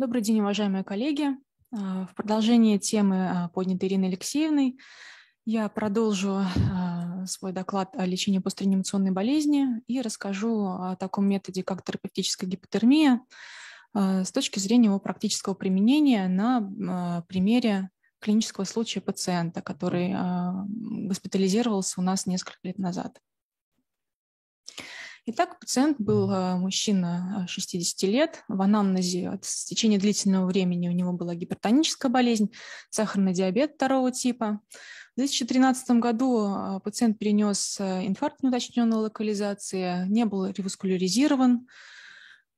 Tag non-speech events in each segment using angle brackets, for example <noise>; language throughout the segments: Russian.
Добрый день, уважаемые коллеги. А, в продолжение темы, а, поднятой Ириной Алексеевной, я продолжу а, свой доклад о лечении постреанимационной болезни и расскажу о таком методе, как терапевтическая гипотермия, с точки зрения его практического применения на примере клинического случая пациента, который госпитализировался у нас несколько лет назад. Итак, пациент был а, мужчина 60 а, лет. В анамнезе от течения длительного времени у него была гипертоническая болезнь, сахарный диабет второго типа. В 2013 году а, пациент перенес инфаркт неуточненной локализации, не был реваскуляризирован,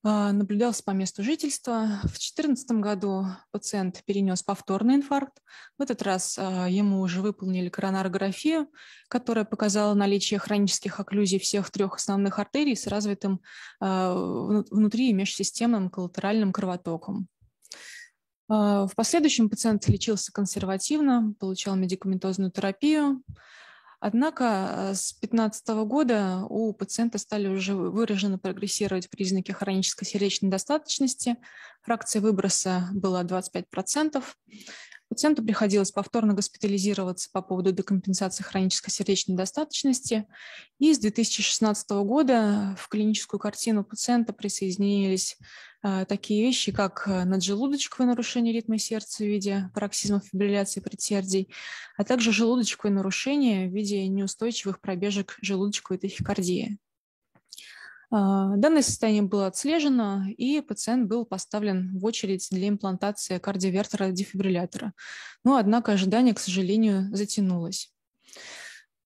а, наблюдался по месту жительства. В 2014 году пациент перенес повторный инфаркт. В этот раз а, ему уже выполнили коронарографию, которая показала наличие хронических окклюзий всех трех основных артерий с развитым а, внутри и межсистемным коллатеральным кровотоком. В последующем пациент лечился консервативно, получал медикаментозную терапию, Однако э, с 2015 года у пациента стали уже выраженно прогрессировать признаки хронической сердечной недостаточности. Фракция выброса была 25%. Пациенту приходилось повторно госпитализироваться по поводу декомпенсации хронической сердечной недостаточности. И с 2016 года в клиническую картину пациента присоединились а, такие вещи, как э, наджелудочковое нарушение ритма сердца в виде пароксизмов фибрилляции предсердий, а также желудочковое нарушение в виде неустойчивых пробежек желудочковой тахикардии. А, данное состояние было отслежено, и пациент был поставлен в очередь для имплантации кардиовертера дефибриллятора Но, однако, ожидание, к сожалению, затянулось.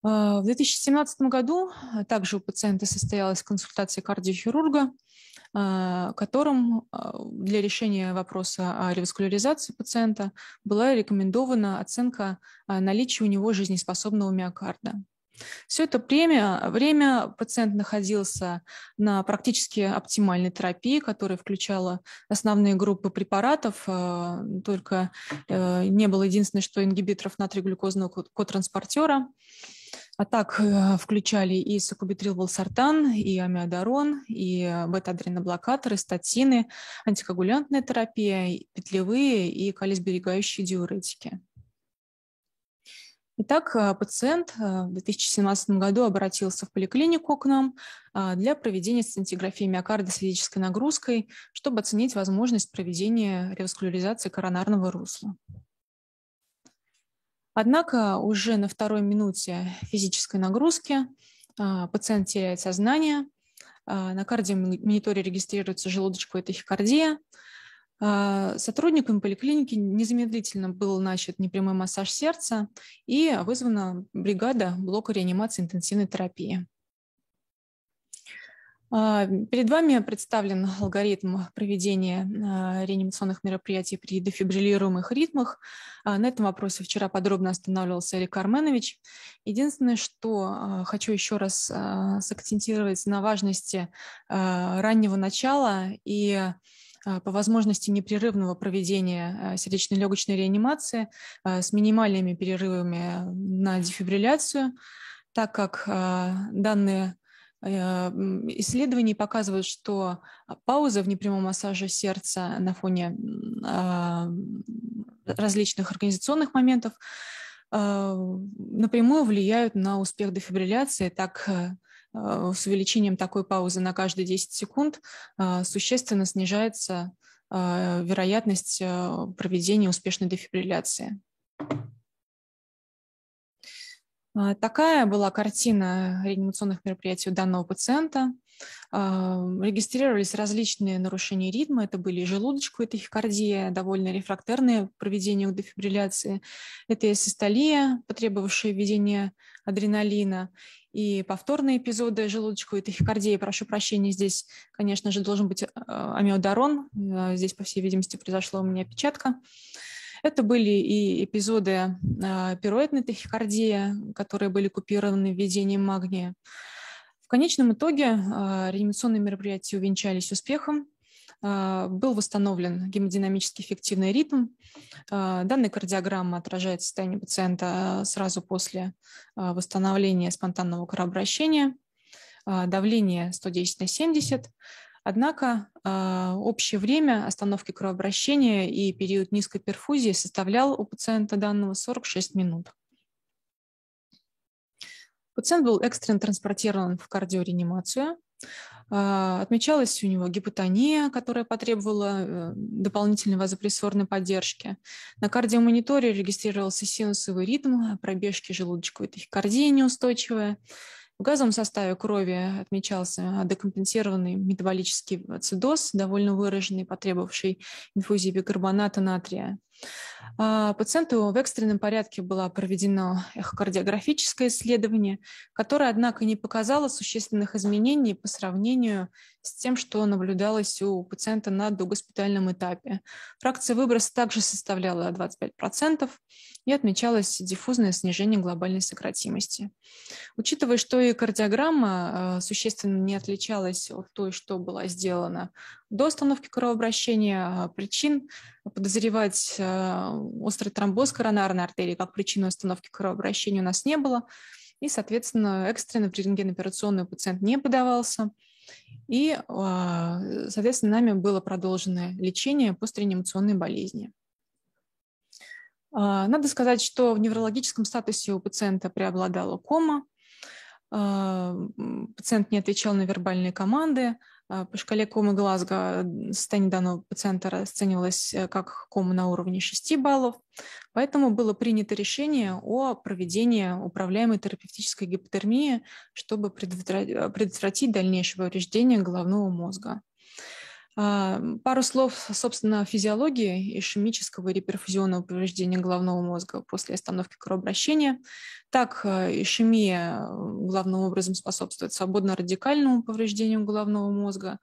А, в 2017 году а, также у пациента состоялась консультация кардиохирурга, а, которым для решения вопроса о реваскуляризации пациента была рекомендована оценка наличия у него жизнеспособного миокарда. Все это время, время пациент находился на практически оптимальной терапии, которая включала основные группы препаратов, только э, не было единственное, что ингибиторов натрий-глюкозного котранспортера. -ко а так э, включали и сакубитрилвалсартан, и амиодарон, и бета-адреноблокаторы, статины, антикоагулянтная терапия, петлевые и калисберегающие диуретики. Итак, э, пациент э, в 2017 году обратился в поликлинику к нам для проведения сцинтиграфии миокарда с физической нагрузкой, чтобы оценить возможность проведения реваскуляризации коронарного русла. Однако уже на второй минуте физической нагрузки а, пациент теряет сознание, а, на кардиомониторе регистрируется желудочковая тахикардия. А, Сотрудникам поликлиники незамедлительно был начат непрямой массаж сердца и вызвана бригада блока реанимации интенсивной терапии. А, перед вами представлен <laughs> алгоритм проведения а, реанимационных мероприятий при дефибриллируемых ритмах. А, на этом вопросе вчера подробно останавливался Эрик Арменович. Единственное, что хочу еще раз сакцентировать на важности раннего начала и по возможности непрерывного проведения сердечно-легочной реанимации с минимальными перерывами на дефибрилляцию, так как данные Э, Исследования показывают, что пауза в непрямом массаже сердца на фоне а, различных организационных моментов э, напрямую влияют на успех дефибрилляции. Так, э, с увеличением такой паузы на каждые 10 секунд существенно снижается вероятность проведения успешной дефибрилляции. А, такая была картина реанимационных мероприятий у данного пациента. А, регистрировались различные нарушения ритма. Это были и желудочковая тахикардия, довольно рефрактерные, проведение дефибрилляции. Это и систолия, потребовавшая введения адреналина, и повторные эпизоды желудочковой тахикардии. Прошу прощения, здесь, конечно же, должен быть э, амиодарон. Э, здесь, по всей видимости, произошла у меня опечатка. Это были и эпизоды а, пироидной тахикардии, которые были купированы введением магния. В конечном итоге а, реанимационные мероприятия увенчались успехом, а, был восстановлен гемодинамически эффективный ритм. Данная кардиограмма отражает состояние пациента сразу после восстановления спонтанного кровообращения. Давление 110 на 70, Однако а, общее время остановки кровообращения и период низкой перфузии составлял у пациента данного 46 минут. Пациент был экстренно транспортирован в кардиореанимацию. А, отмечалась у него гипотония, которая потребовала э, дополнительной вазопрессорной поддержки. На кардиомониторе регистрировался синусовый ритм, пробежки желудочковой тахикардии неустойчивая. В газовом составе крови отмечался декомпенсированный метаболический цидоз, довольно выраженный, потребовавший инфузии бикарбоната натрия. А, пациенту в экстренном порядке было проведено эхокардиографическое исследование, которое, однако, не показало существенных изменений по сравнению с тем, что наблюдалось у пациента на догоспитальном этапе. Фракция выброса также составляла 25% и отмечалось диффузное снижение глобальной сократимости. Учитывая, что и кардиограмма э, существенно не отличалась от той, что была сделана до остановки кровообращения, а, причин, подозревать а, острый тромбоз коронарной артерии как причину остановки кровообращения у нас не было. И, соответственно, экстренно в рентгеноперационную пациент не подавался. И, а, соответственно, нами было продолжено лечение постреанимационной болезни. Надо сказать, что в неврологическом статусе у пациента преобладала кома, пациент не отвечал на вербальные команды, а, по шкале комы Глазго состояние данного пациента расценивалось э, как кома на уровне 6 баллов, поэтому было принято решение о проведении управляемой терапевтической гипотермии, чтобы э, предотвратить дальнейшее повреждение головного мозга. А, пару слов, собственно, о физиологии ишемического и реперфузионного повреждения головного мозга после остановки кровообращения. Так, э, ишемия э, главным образом способствует свободно-радикальному повреждению головного мозга.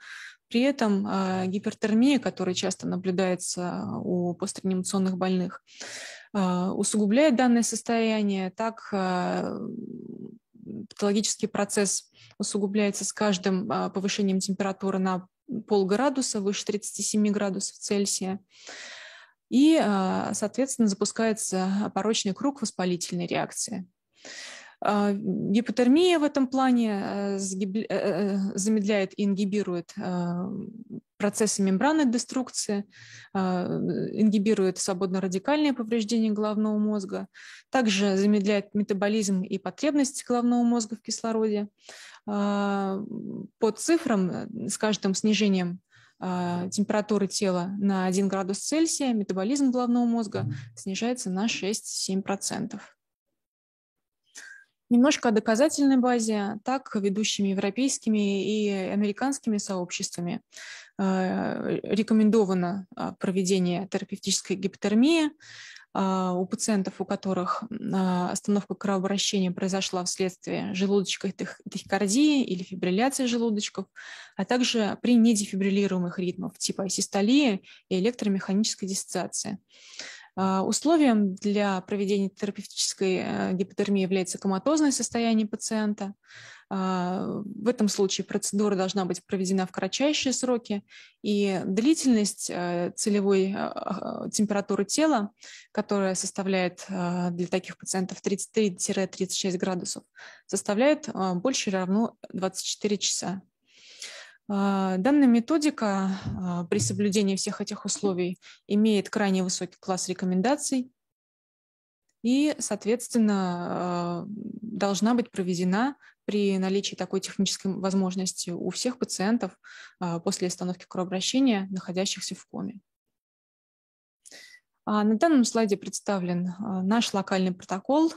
При этом э, гипертермия, которая часто наблюдается у постреанимационных больных, усугубляет данное состояние. Так, патологический процесс усугубляется с каждым повышением температуры на полградуса, выше 37 градусов Цельсия. И, соответственно, запускается порочный круг воспалительной реакции. А, гипотермия в этом плане э, э, э, замедляет и ингибирует процессы мембранной деструкции, а, ингибирует свободно-радикальные повреждения головного мозга, также замедляет метаболизм и потребность головного мозга в кислороде. А, по цифрам, с каждым снижением температуры тела на 1 градус Цельсия метаболизм головного мозга снижается на 6-7%. Немножко о доказательной базе, так ведущими европейскими и американскими сообществами э, рекомендовано э, проведение терапевтической гипотермии э, у пациентов, у которых остановка кровообращения произошла вследствие желудочковой тахикардии или фибрилляции желудочков, а также при недефибриллируемых ритмах типа асистолии и электромеханической диссоциации. А, условием для проведения терапевтической э, гипотермии является коматозное состояние пациента. А, в этом случае процедура должна быть проведена в кратчайшие сроки, и длительность э, целевой э, а, температуры тела, которая составляет для таких пациентов 33-36 градусов, составляет больше равно 24 часа. А, данная методика а, при соблюдении всех этих условий имеет крайне высокий класс рекомендаций и, соответственно, а, должна быть проведена при наличии такой технической возможности у всех пациентов после остановки кровообращения, находящихся в коме. На данном слайде представлен наш локальный протокол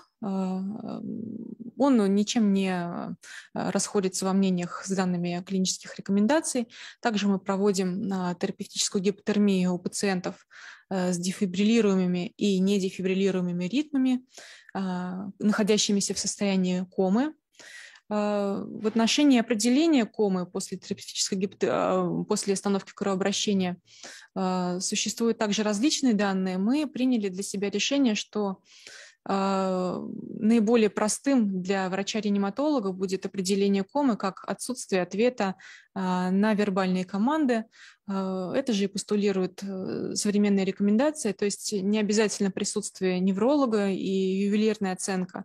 он ничем не а, расходится во мнениях с данными клинических рекомендаций. Также мы проводим а, терапевтическую гипотермию у пациентов э, с дефибриллируемыми и недефибриллируемыми ритмами, а, находящимися в состоянии комы. В отношении определения комы после, терапевтической гипот... после остановки кровообращения существуют также различные данные. Мы приняли для себя решение, что а, наиболее простым для врача-реаниматолога будет определение комы как отсутствие ответа а, на вербальные команды. А, это же и постулирует э, современные рекомендации, то есть не обязательно присутствие невролога и ювелирная оценка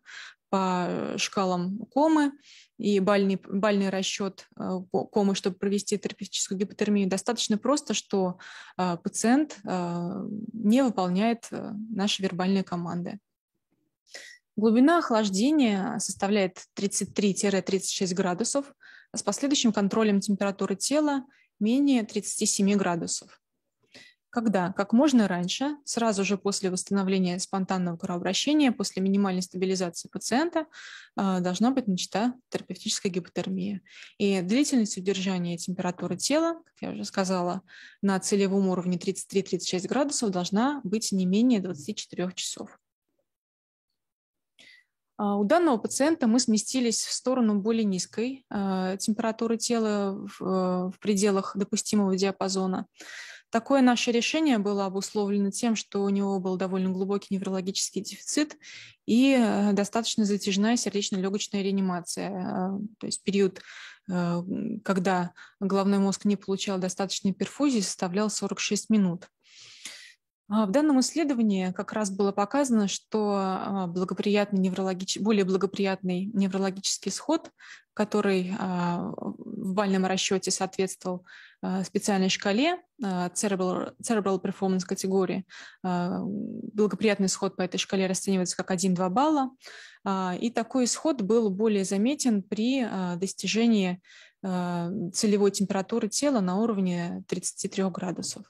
по шкалам комы и бальный, бальный расчет э, комы, чтобы провести терапевтическую гипотермию, достаточно просто, что пациент не выполняет э, наши вербальные команды. Глубина охлаждения составляет 33-36 градусов с последующим контролем температуры тела менее 37 градусов. Когда? Как можно раньше, сразу же после восстановления спонтанного кровообращения, после минимальной стабилизации пациента, а, должна быть начата терапевтическая гипотермия. И длительность удержания температуры тела, как я уже сказала, на целевом уровне 33-36 градусов должна быть не менее 24 часов. А, у данного пациента мы сместились в сторону более низкой а, температуры тела а, в пределах допустимого диапазона. Такое наше решение было обусловлено тем, что у него был довольно глубокий неврологический дефицит и достаточно затяжная сердечно-легочная реанимация, то есть период, когда головной мозг не получал достаточной перфузии, составлял 46 минут. А, в данном исследовании как раз было показано, что а, благоприятный неврологич... более благоприятный неврологический исход, который а, в бальном расчете соответствовал специальной шкале Cerebral, Cerebral Performance категории, благоприятный исход по этой шкале расценивается как 1-2 балла, и такой исход был более заметен при достижении целевой температуры тела на уровне 33 градусов.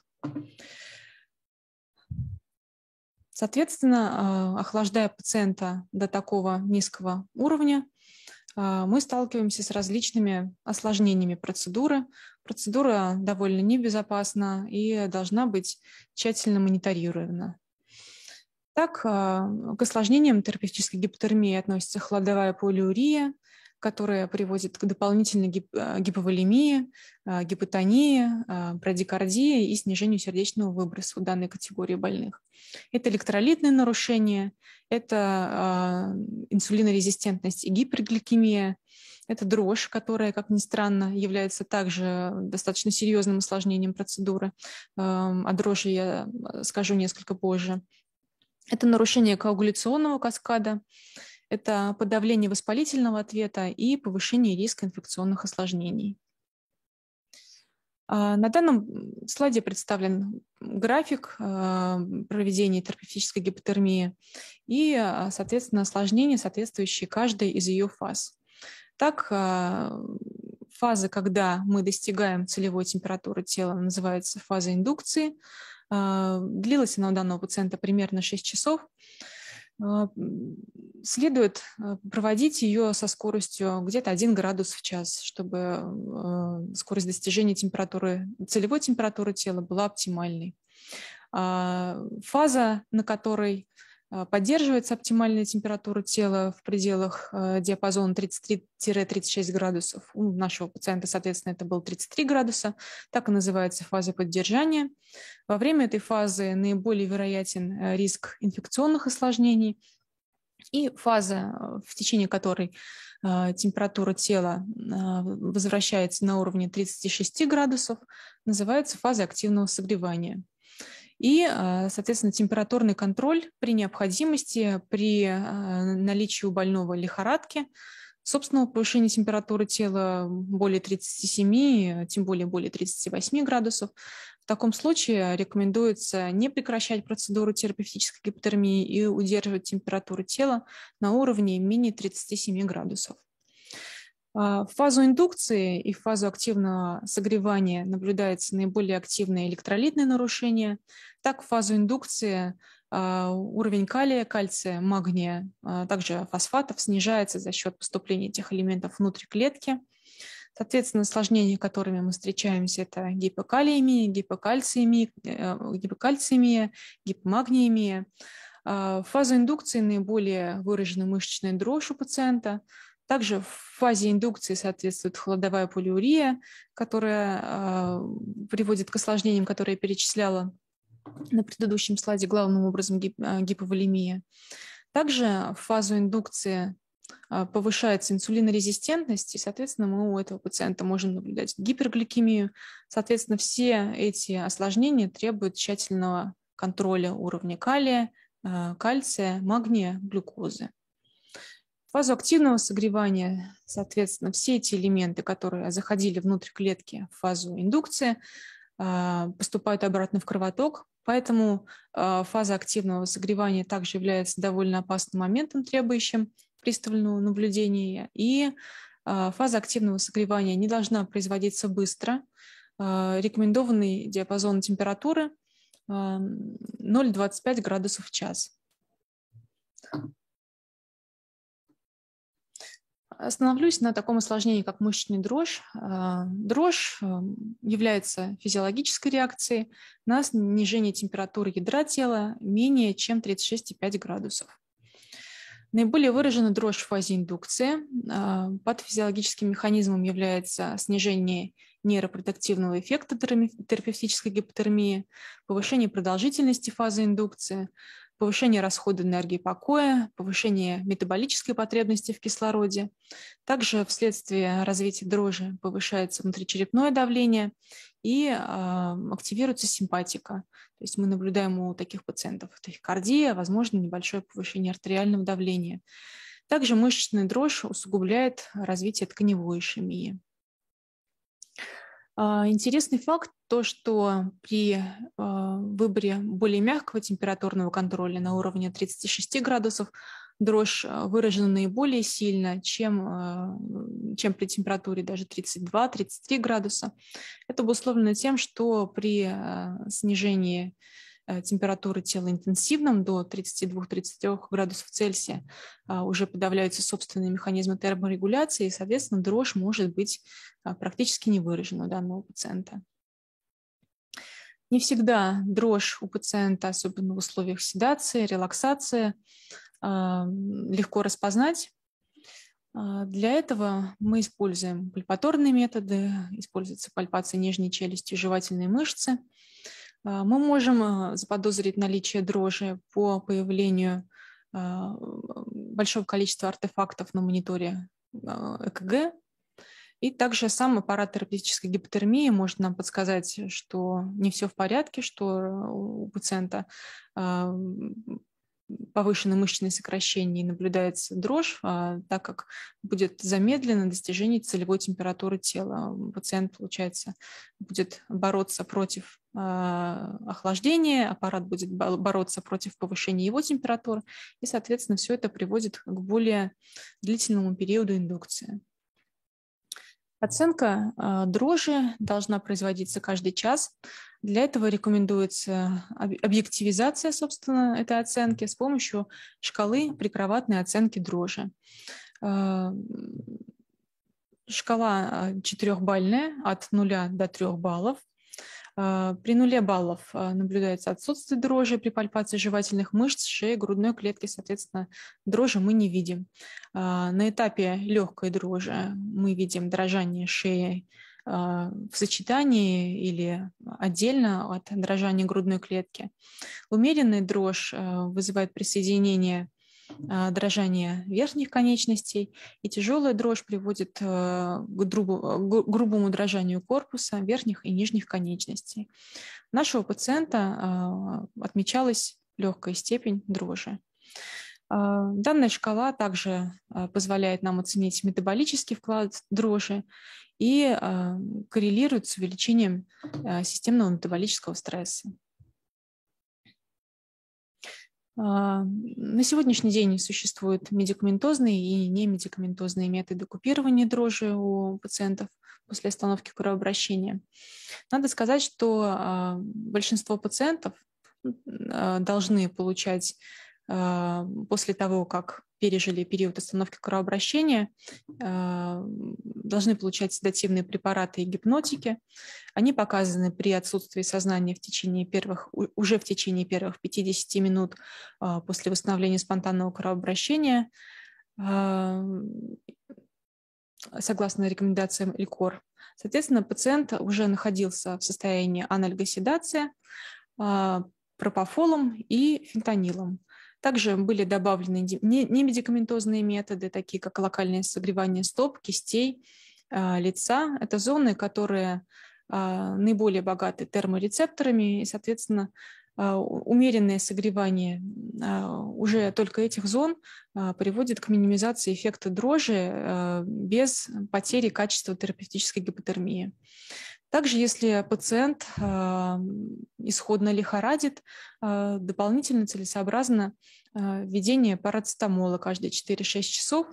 Соответственно, а, охлаждая пациента до такого низкого уровня, а, мы сталкиваемся с различными осложнениями процедуры. Процедура довольно небезопасна и должна быть тщательно мониторирована. Так, а, к осложнениям терапевтической гипотермии относятся хладовая полиурия, которая приводит к дополнительной гип э, гиповолемии, э, гипотонии, э, брадикардии и снижению сердечного выброса у данной категории больных. Это электролитные нарушения, это инсулинорезистентность и гипергликемия, это дрожь, которая, как ни странно, является также достаточно серьезным осложнением процедуры. Эм, о дрожи я скажу несколько позже. Это нарушение коагуляционного каскада, это подавление воспалительного ответа и повышение риска инфекционных осложнений. А, на данном слайде представлен график а, проведения терапевтической гипотермии и, а, соответственно, осложнения, соответствующие каждой из ее фаз. Так, фазы, когда мы достигаем целевой температуры тела, называется фаза индукции. Длилась она у данного пациента примерно 6 часов. А, следует а, проводить ее со скоростью где-то 1 градус в час, чтобы а, скорость достижения температуры, целевой температуры тела была оптимальной. Фаза, на которой а, поддерживается оптимальная температура тела в пределах а, диапазона 33-36 градусов. У нашего пациента, соответственно, это было 33 градуса. Так и называется фаза поддержания. Во время этой фазы наиболее вероятен э, риск инфекционных осложнений. И фаза, э, в течение которой э, температура тела возвращается на уровне 36 градусов, называется фаза активного согревания. И, а, соответственно, температурный контроль при необходимости, при а, наличии у больного лихорадки, собственного повышения температуры тела более 37, тем более более 38 градусов. В таком случае рекомендуется не прекращать процедуру терапевтической гипотермии и удерживать температуру тела на уровне менее 37 градусов. А, в фазу индукции и в фазу активного согревания наблюдается наиболее активное электролитное нарушение. Так, в фазу индукции а, уровень калия, кальция, магния, а, также фосфатов снижается за счет поступления этих элементов внутрь клетки. Соответственно, осложнения, которыми мы встречаемся, это гипокалиемия, гипокальциемия, э, гипокальциемия гипомагниемия. В фазу индукции наиболее выражена мышечная дрожь у пациента – также в фазе индукции соответствует холодовая полиурия, которая а, приводит к осложнениям, которые я перечисляла на предыдущем слайде, главным образом гип а, гиповолемия. Также в фазу индукции а, повышается инсулинорезистентность, и, соответственно, мы у этого пациента можем наблюдать гипергликемию. Соответственно, все эти осложнения требуют тщательного контроля уровня калия, кальция, магния, глюкозы фазу активного согревания, соответственно, все эти элементы, которые заходили внутрь клетки в фазу индукции, а, поступают обратно в кровоток, Поэтому а, фаза активного согревания также является довольно опасным моментом, требующим пристального наблюдения. И а, фаза активного согревания не должна производиться быстро. Рекомендованный диапазон температуры 0,25 градусов в час. Остановлюсь на таком осложнении, как мышечный дрожь. А, дрожь э, является физиологической реакцией на снижение температуры ядра тела менее чем 36,5 градусов. Наиболее выражена дрожь в фазе индукции. А, под физиологическим механизмом является снижение нейропротективного эффекта терапевтической гипотермии, повышение продолжительности фазы индукции, повышение расхода энергии покоя, повышение метаболической потребности в кислороде. Также вследствие развития дрожи повышается внутричерепное давление и э, активируется симпатика. То есть мы наблюдаем у таких пациентов тахикардия, возможно, небольшое повышение артериального давления. Также мышечная дрожь усугубляет развитие тканевой ишемии. А, интересный факт то, что при а, выборе более мягкого температурного контроля на уровне 36 градусов дрожь а, выражена наиболее сильно, чем, чем при температуре даже 32-33 градуса. Это обусловлено тем, что при снижении Э, температуры тела интенсивным до 32-33 градусов Цельсия а, уже подавляются собственные механизмы терморегуляции, и, соответственно, дрожь может быть а, практически невыражена у данного пациента. Не всегда дрожь у пациента, особенно в условиях седации, релаксации, а, легко распознать. Для этого мы используем пальпаторные методы, используется пальпация нижней челюсти, жевательные мышцы – а, мы можем а, заподозрить наличие дрожи по появлению а, большого количества артефактов на мониторе ЭКГ. И также сам аппарат терапевтической гипотермии может нам подсказать, что не все в порядке, что у пациента повышенное мышечное сокращение и наблюдается дрожь, а, так как будет замедлено достижение целевой температуры тела. Пациент, получается, будет бороться против а, охлаждения, аппарат будет бороться против повышения его температуры, и, соответственно, все это приводит к более длительному периоду индукции. Оценка а, дрожи должна производиться каждый час. Для этого рекомендуется объективизация, собственно, этой оценки с помощью шкалы прикроватной оценки дрожи. А, шкала а, четырехбальная от 0 до 3 баллов. А, при нуле баллов а, наблюдается отсутствие дрожи при пальпации жевательных мышц, шеи, грудной клетки, соответственно, дрожи мы не видим. А, на этапе легкой дрожи мы видим дрожание шеи в сочетании или отдельно от дрожания грудной клетки. умеренный дрожь вызывает присоединение а, дрожание верхних конечностей, и тяжелая дрожь приводит э, э, к грубому дрожанию корпуса верхних и нижних конечностей. У нашего пациента а, отмечалась легкая степень дрожи. А, данная шкала также позволяет нам оценить метаболический вклад дрожи и коррелирует с увеличением э, системного метаболического стресса. А, на сегодняшний день существуют медикаментозные и немедикаментозные методы купирования дрожжи у пациентов после остановки кровообращения. Надо сказать, что а, большинство пациентов а, должны получать после того, как пережили период остановки кровообращения, а, должны получать седативные препараты и гипнотики. Они показаны при отсутствии сознания в течение первых, уже в течение первых 50 минут а, после восстановления спонтанного кровообращения, а, согласно рекомендациям ИКОР. Соответственно, пациент уже находился в состоянии анальгоседации, пропофолом и фентанилом. Также были добавлены немедикаментозные методы, такие как локальное согревание стоп, кистей, а, лица. Это зоны, которые а, наиболее богаты терморецепторами и, соответственно, а, умеренное согревание уже только этих зон приводит к минимизации эффекта дрожи без потери качества терапевтической гипотермии. Также, если пациент а, исходно лихорадит, а, дополнительно целесообразно а, введение парацетамола каждые 4-6 часов.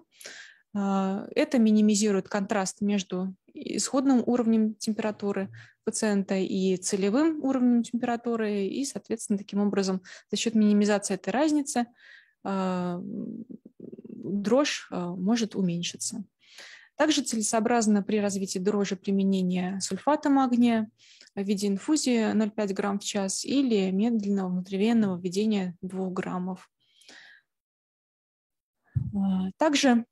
Это минимизирует контраст между исходным уровнем температуры пациента и целевым уровнем температуры, и, соответственно, таким образом за счет минимизации этой разницы дрожь может уменьшиться. Также целесообразно при развитии дрожжи применение сульфата магния в виде инфузии 0,5 грамм в час или медленного внутривенного введения 2 граммов. А, также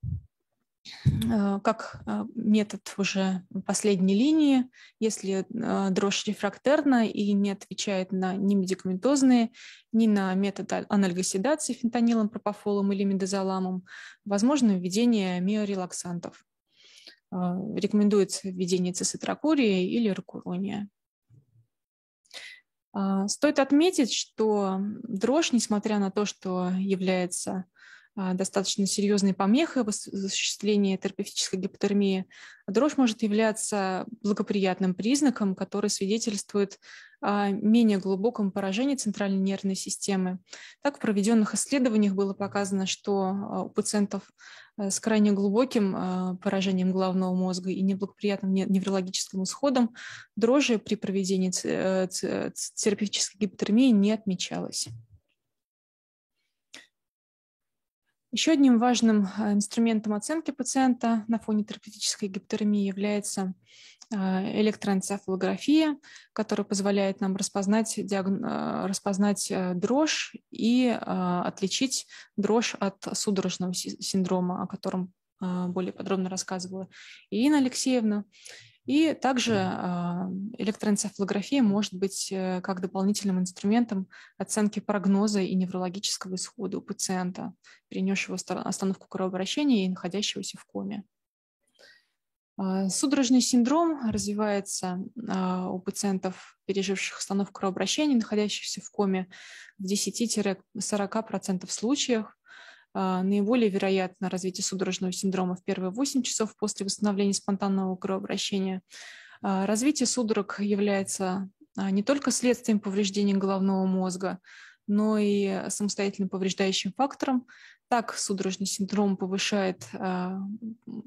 а, как а, метод уже последней линии, если дрожь рефрактерна и не отвечает на ни медикаментозные, ни на метод анальгоседации фентанилом, пропофолом или медозоламом, возможно введение миорелаксантов. А, рекомендуется введение цисетракурии или ракурония. А, стоит отметить, что дрожь, несмотря на то, что является а, достаточно серьезной помехой в осуществлении терапевтической гипотермии, дрожь может являться благоприятным признаком, который свидетельствует о менее глубоком поражении центральной нервной системы. Так, в проведенных исследованиях было показано, что а, у пациентов э, с крайне глубоким а, поражением головного мозга и неблагоприятным неврологическим исходом дрожи при проведении э, э, терапевтической гипотермии не отмечалось. Еще одним важным э, инструментом оценки пациента на фоне терапевтической гипотермии является э, электроэнцефалография, которая позволяет нам распознать, диагн... Э, распознать дрожь и отличить дрожь от судорожного синдрома, о котором более подробно рассказывала Ирина Алексеевна. И также а, электроэнцефалография может быть э, как дополнительным инструментом оценки прогноза и неврологического исхода у пациента, перенесшего остановку кровообращения и находящегося в коме. А, судорожный синдром развивается а, у пациентов, переживших остановку кровообращения, находящихся в коме в 10-40% случаях. А, наиболее вероятно развитие судорожного синдрома в первые 8 часов после восстановления спонтанного кровообращения. А, развитие судорог является а, не только следствием повреждения головного мозга, но и самостоятельным повреждающим фактором. Так, судорожный синдром повышает э,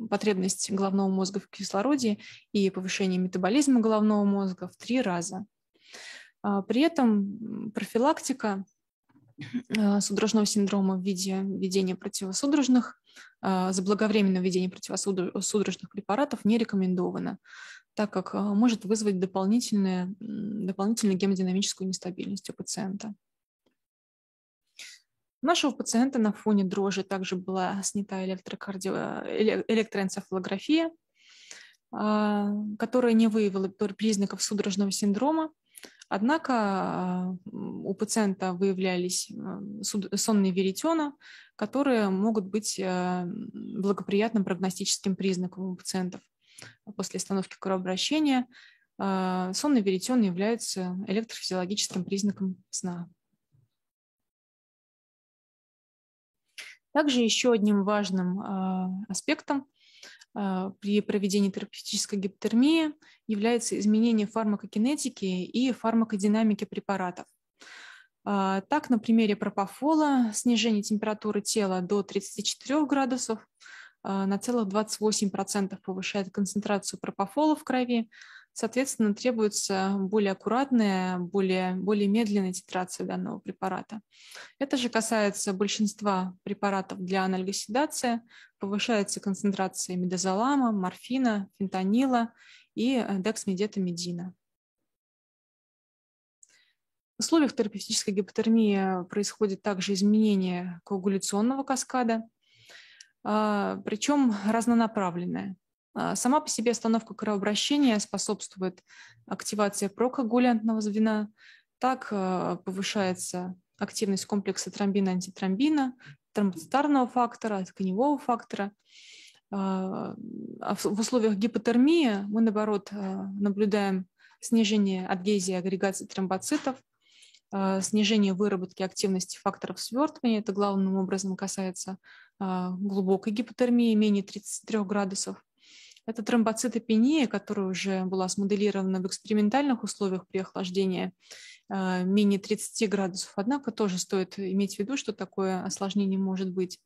потребность головного мозга в кислороде и повышение метаболизма головного мозга в три раза. При этом профилактика Э, судорожного синдрома в виде введения противосудорожных, э, заблаговременное введение противосудорожных препаратов не рекомендовано, так как э, может вызвать дополнительную, дополнительную гемодинамическую нестабильность у пациента. У нашего пациента на фоне дрожи также была снята электрокардио... электроэнцефалография, которая не выявила признаков судорожного синдрома, Однако а, у пациента выявлялись сонные веретена, которые могут быть а, благоприятным прогностическим признаком у пациентов. После остановки кровообращения а, Сонные веретен являются электрофизиологическим признаком сна. Также еще одним важным аспектом – а, при проведении терапевтической гипотермии является изменение фармакокинетики и фармакодинамики препаратов. А, так, на примере пропофола снижение температуры тела до 34 градусов а, на целых 28% повышает концентрацию пропофола в крови, Соответственно, требуется более аккуратная, более, более медленная титрация данного препарата. Это же касается большинства препаратов для анальгоседации. Повышается концентрация медозолама, морфина, фентанила и э, дексмедетамидина. В условиях терапевтической гипотермии происходит также изменение коагуляционного каскада, а, причем разнонаправленное – а, сама по себе остановка кровообращения способствует активации прокоагулянтного звена, так а, повышается активность комплекса тромбина-антитромбина, тромбоцитарного фактора, тканевого фактора. А, в условиях гипотермии мы, наоборот, наблюдаем снижение адгезии агрегации тромбоцитов, снижение выработки активности факторов свертывания. Это главным образом касается глубокой гипотермии, менее 33 градусов, это тромбоцитопения, которая уже была смоделирована в экспериментальных условиях при охлаждении э, менее 30 градусов. Однако тоже стоит иметь в виду, что такое осложнение может быть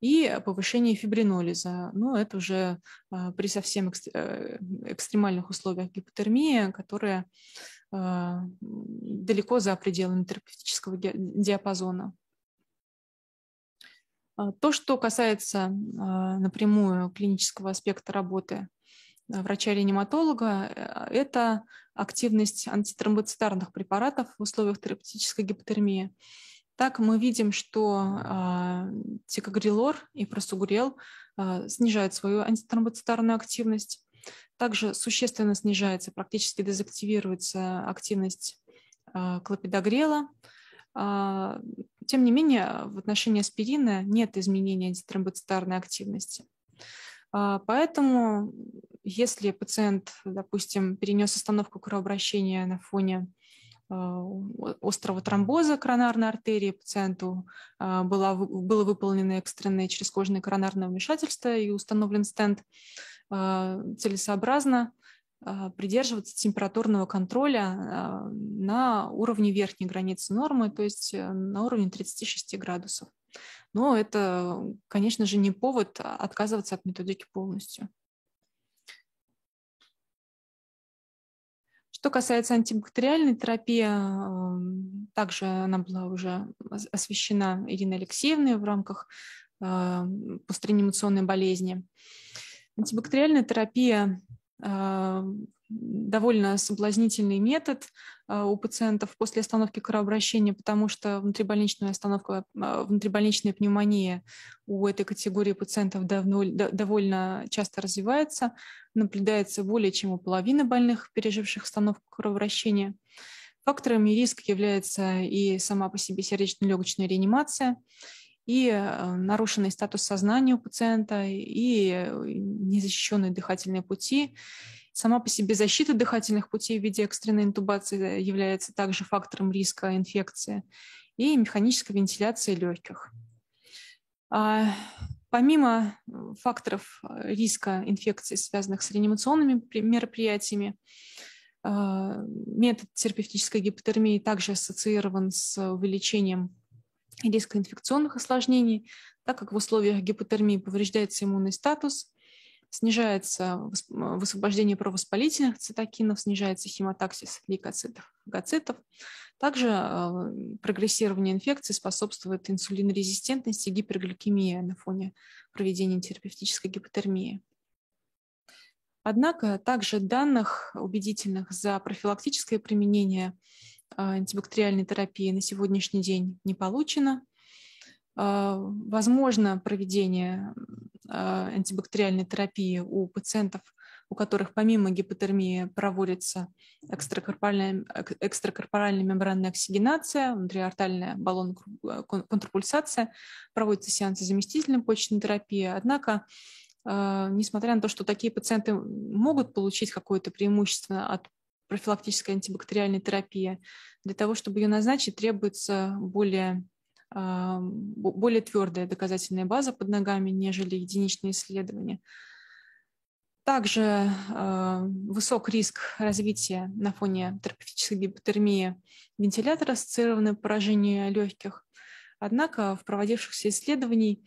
и повышение фибринолиза. Ну, это уже э, при совсем э, экстремальных условиях гипотермия, которая далеко за пределами терапевтического диапазона. А, то, что касается а, напрямую клинического аспекта работы а, врача-реаниматолога, это активность антитромбоцитарных препаратов в условиях терапевтической гипотермии. Так мы видим, что тикагрилор и просугрел снижают свою антитромбоцитарную активность. Также существенно снижается, практически дезактивируется активность клопидогрела – а, тем не менее, в отношении аспирина нет изменения антитромбоцитарной активности. А, поэтому, если пациент, допустим, перенес остановку кровообращения на фоне а, острого тромбоза коронарной артерии, пациенту было, было выполнено экстренное чрезкожное коронарное вмешательство и установлен стенд целесообразно а, придерживаться температурного контроля а, на уровне верхней границы нормы, то есть э, на уровне 36 градусов. Но это, конечно же, не повод отказываться от методики полностью. Что касается антибактериальной терапии, эм, также она была уже освещена Ириной Алексеевной в рамках эм, постреанимационной болезни. Антибактериальная терапия а, довольно соблазнительный метод а, у пациентов после остановки кровообращения, потому что внутрибольничная остановка, а, внутрибольничная пневмония у этой категории пациентов давно, довольно часто развивается, наблюдается более чем у половины больных, переживших остановку кровообращения. Факторами риска является и сама по себе сердечно-легочная реанимация, и э, нарушенный статус сознания у пациента, и э, незащищенные дыхательные пути. Сама по себе защита дыхательных путей в виде экстренной интубации является также фактором риска инфекции и механической вентиляции легких. А, помимо э, факторов риска инфекции, связанных с реанимационными мероприятиями, метод терапевтической гипотермии также ассоциирован с увеличением риска инфекционных осложнений, так как в условиях гипотермии повреждается иммунный статус, снижается высвобождение провоспалительных цитокинов, снижается хемотаксис лейкоцитов, фагоцитов. Также э, прогрессирование инфекции способствует инсулинорезистентности и гипергликемии на фоне проведения терапевтической гипотермии. Однако также данных убедительных за профилактическое применение а, антибактериальной терапии на сегодняшний день не получено. А, возможно проведение а, антибактериальной терапии у пациентов, у которых помимо гипотермии проводится экстракорпоральная, экстракорпоральная мембранная оксигенация, внутриартальная баллон контрпульсация, проводятся сеансы заместительной почечной терапии. Однако несмотря на то, что такие пациенты могут получить какое-то преимущество от профилактическая антибактериальная терапия. Для того, чтобы ее назначить, требуется более а, более твердая доказательная база под ногами, нежели единичные исследования. Также а, высок риск развития на фоне терапевтической гипотермии вентилятора ассоциированное поражение легких. Однако в проводившихся исследованиях,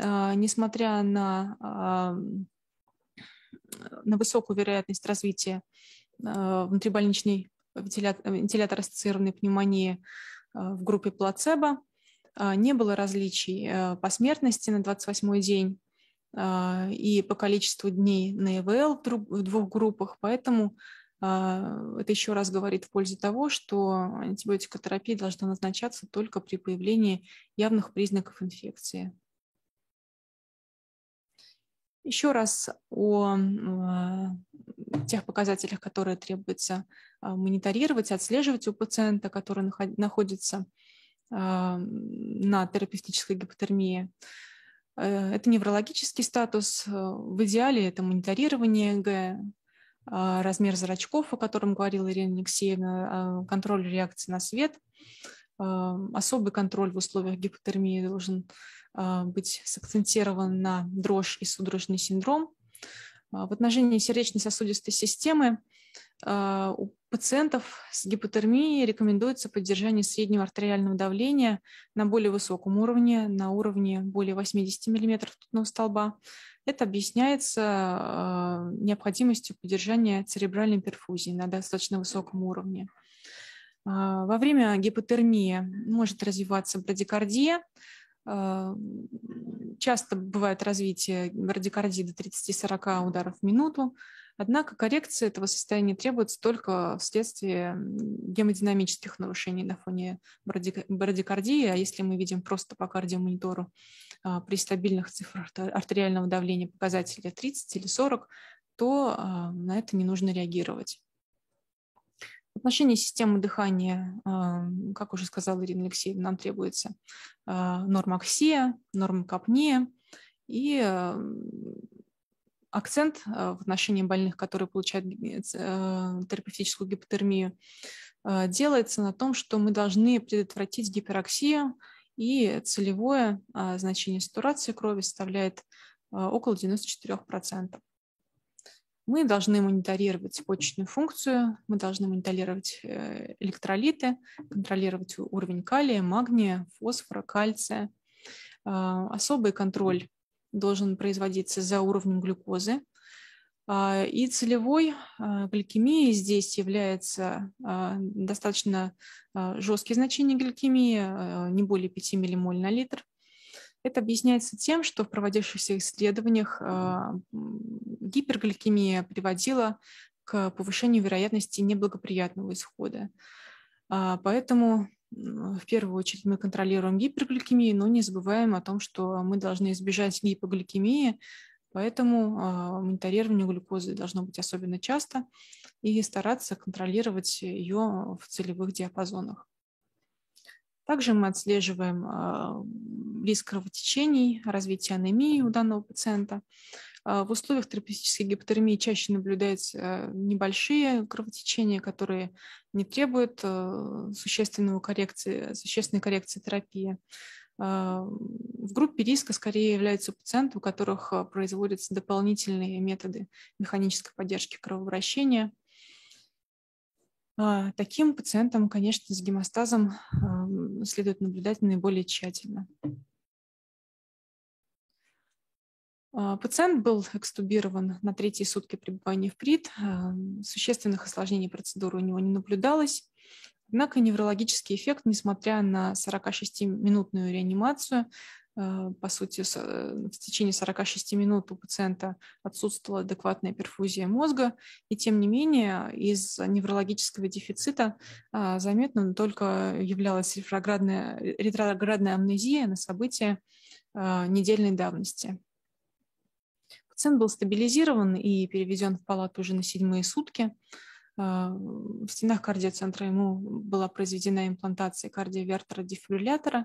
а, несмотря на, на высокую вероятность развития Э, внутрибольничной э, вентилятор-ассоциированной пневмонии э, в группе плацебо. Не было различий по смертности на 28-й день и по количеству дней на ИВЛ в двух группах, поэтому это еще раз говорит в пользу того, что антибиотикотерапия должна назначаться только при появлении явных признаков инфекции. Еще раз о э, тех показателях, которые требуется э, мониторировать, отслеживать у пациента, который находится а, на терапевтической гипотермии. Э, это неврологический статус. В идеале это мониторирование г а, размер зрачков, о котором говорила Ирина Алексеевна, а, контроль реакции на свет, особый контроль в условиях гипотермии должен а, быть сакцентирован на дрожь и судорожный синдром. А, в отношении сердечно-сосудистой системы а, у пациентов с гипотермией рекомендуется поддержание среднего артериального давления на более высоком уровне, на уровне более 80 мм ртутного столба. Это объясняется необходимостью поддержания церебральной перфузии на достаточно высоком уровне. А, во время гипотермии может развиваться брадикардия, а, часто бывает развитие брадикардии до 30-40 ударов в минуту, однако коррекция этого состояния требуется только вследствие гемодинамических нарушений на фоне брадикардии, а если мы видим просто по кардиомонитору а, при стабильных цифрах артериального давления показателя 30 или 40, то на это не нужно реагировать. В отношении системы дыхания, эм, как уже сказала Ирина Алексеевна, нам требуется э, норма аксия, норма капния и эм, акцент э, в отношении больных, которые получают э, терапевтическую гипотермию, делается на том, что мы должны предотвратить гипероксию, и целевое значение сатурации крови составляет около 94%. Мы должны мониторировать почечную функцию, мы должны мониторировать э, электролиты, контролировать уровень калия, магния, фосфора, кальция. А, особый контроль должен производиться за уровнем глюкозы. А, и целевой а, гликемии здесь является достаточно жесткие значения гликемии, не более 5 миллимоль на литр. Это объясняется тем, что в проводившихся исследованиях а, гипергликемия приводила к повышению вероятности неблагоприятного исхода. А, поэтому в первую очередь мы контролируем гипергликемию, но не забываем о том, что мы должны избежать гипогликемии, поэтому а, мониторирование глюкозы должно быть особенно часто и стараться контролировать ее в целевых диапазонах. Также мы отслеживаем а, риск кровотечений, развитие анемии у данного пациента. А, в условиях терапевтической гипотермии чаще наблюдаются а, небольшие кровотечения, которые не требуют существенного коррекции, существенной коррекции терапии. В группе риска скорее являются пациенты, у которых производятся дополнительные методы механической поддержки кровообращения – а, таким пациентам, конечно, с гемостазом следует наблюдать наиболее тщательно. А, пациент был экстубирован на третьи сутки пребывания в ПРИД. Существенных осложнений процедуры у него не наблюдалось. Однако неврологический эффект, несмотря на 46-минутную реанимацию, Э, по сути, э, в течение 46 минут у пациента отсутствовала адекватная перфузия мозга, и тем не менее из неврологического дефицита э, заметно только являлась ретроградная, ретроградная амнезия на события недельной давности. Пациент был стабилизирован и переведен в палату уже на седьмые сутки. В стенах кардиоцентра ему была произведена имплантация кардиовертора-дефибриллятора,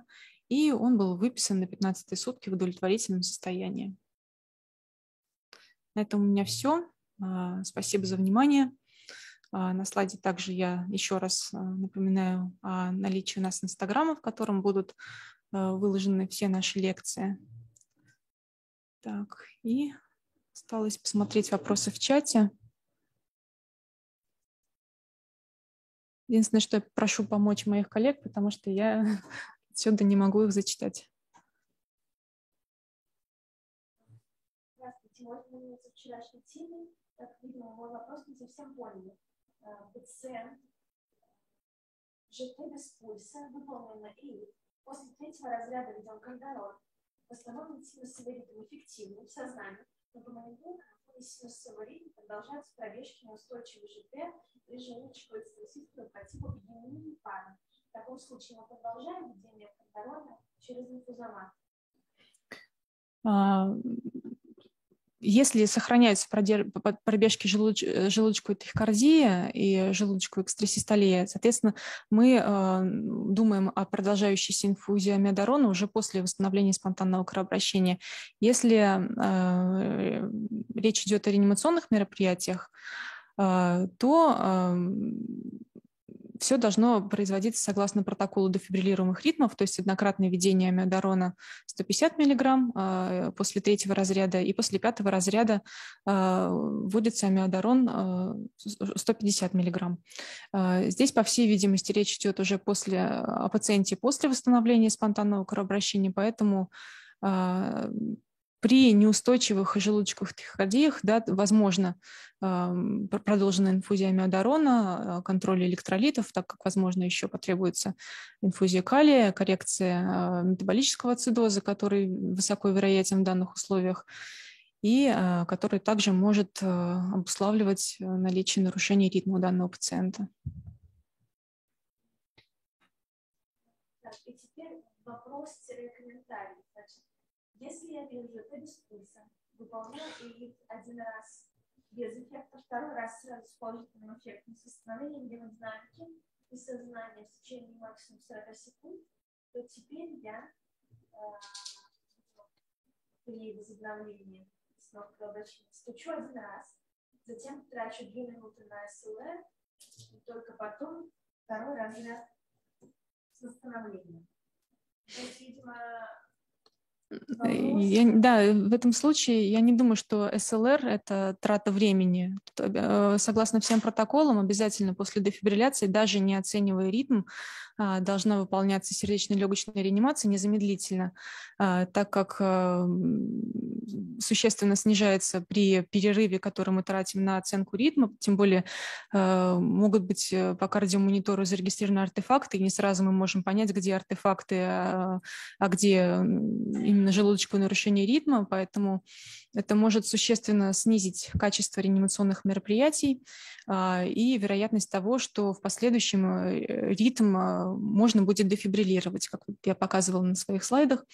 и он был выписан на 15 сутки в удовлетворительном состоянии. На этом у меня все. А, спасибо за внимание. А, на слайде также я еще раз а, напоминаю о наличии у нас Инстаграма, в котором будут выложены все наши лекции. Так, и осталось посмотреть вопросы в чате. Единственное, что я прошу помочь моих коллег, потому что я <laughs> Все, да не могу их зачитать. Здравствуйте, мой занимается вчерашней темой. Как видно, мой вопрос не совсем поняли. Э, Пациент ЖТ без пульса, выполнено и после третьего разряда видеоконтроль. Восстановлен синусовый ритм эффективный в сознании, но по мониторингу и синусовый ритм продолжаются пробежки на устойчивый ЖТ, режим лучшего экстрасистного по типу пневмонии пары таком случае мы продолжаем введение кантарона через инфузомат. А, если сохраняются пробежки желуч, желудочковой тахикардии и желудочковой экстрасистолии, соответственно, мы э, думаем о продолжающейся инфузии медорона уже после восстановления спонтанного кровообращения. Если э, речь идет о реанимационных мероприятиях, э, то все должно производиться согласно протоколу дефибрилируемых ритмов, то есть однократное введение амиодарона 150 мг после третьего разряда, и после пятого разряда а, вводится амиодарон 150 мг. Здесь, по всей видимости, речь идет уже после, о пациенте после восстановления спонтанного кровообращения, поэтому а, при неустойчивых желудочковых тахикардиях да, возможно продолжена инфузия миодорона а, контроль электролитов, так как, возможно, еще потребуется инфузия калия, коррекция а, метаболического ацидоза который высоко вероятен в данных условиях, и а, который также может обуславливать наличие нарушений ритма у данного пациента. вопрос-комментарий. Если я вижу, это без вкуса, выполняю и один раз без эффекта, второй раз сразу с положительным эффектом с восстановлением гемодинамики и сознание в течение максимум 40 секунд, то теперь я э, при возобновлении снова кровообращения стучу один раз, затем трачу 2 минуты на СЛР, и только потом второй раз с восстановлением. То есть, видимо, а, э, ну, я, да, э, в этом случае я не думаю, что СЛР – это трата времени. Э, согласно всем протоколам, обязательно после дефибрилляции, даже не оценивая ритм, а, должна выполняться сердечно-легочная реанимация незамедлительно, а, так как а, существенно снижается при перерыве, который мы тратим на оценку ритма, тем более могут быть э, по кардиомонитору зарегистрированы артефакты, и не сразу мы можем понять, где артефакты, а где именно желудочковое нарушение ритма, поэтому это может существенно снизить качество реанимационных мероприятий и вероятность того, что в последующем э, ритм а, можно будет дефибриллировать, как я показывала на своих слайдах.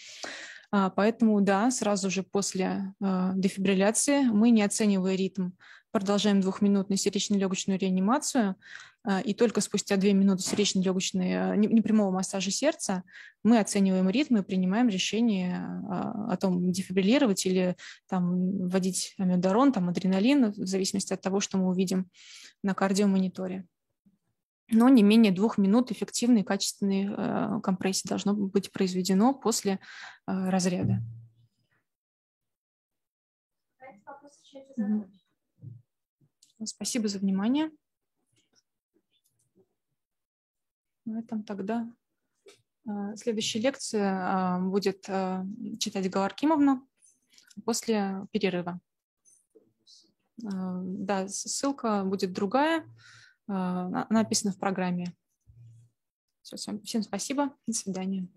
А, поэтому, да, сразу же после а, дефибрилляции мы, не оценивая ритм, продолжаем двухминутную сердечно-легочную реанимацию, и только спустя две минуты сердечно-легочной непрямого массажа сердца мы оцениваем ритм и принимаем решение о том, дефибриллировать или там, вводить амиодарон, там, адреналин, в зависимости от того, что мы увидим на кардиомониторе но не менее двух минут эффективной и качественной э, компрессии должно быть произведено после э, разряда. Ну, спасибо за внимание. На этом тогда э, следующая лекция будет читать Галаркимовна после перерыва. Да, ссылка будет другая. А, написано в программе. Все, всем спасибо. До свидания.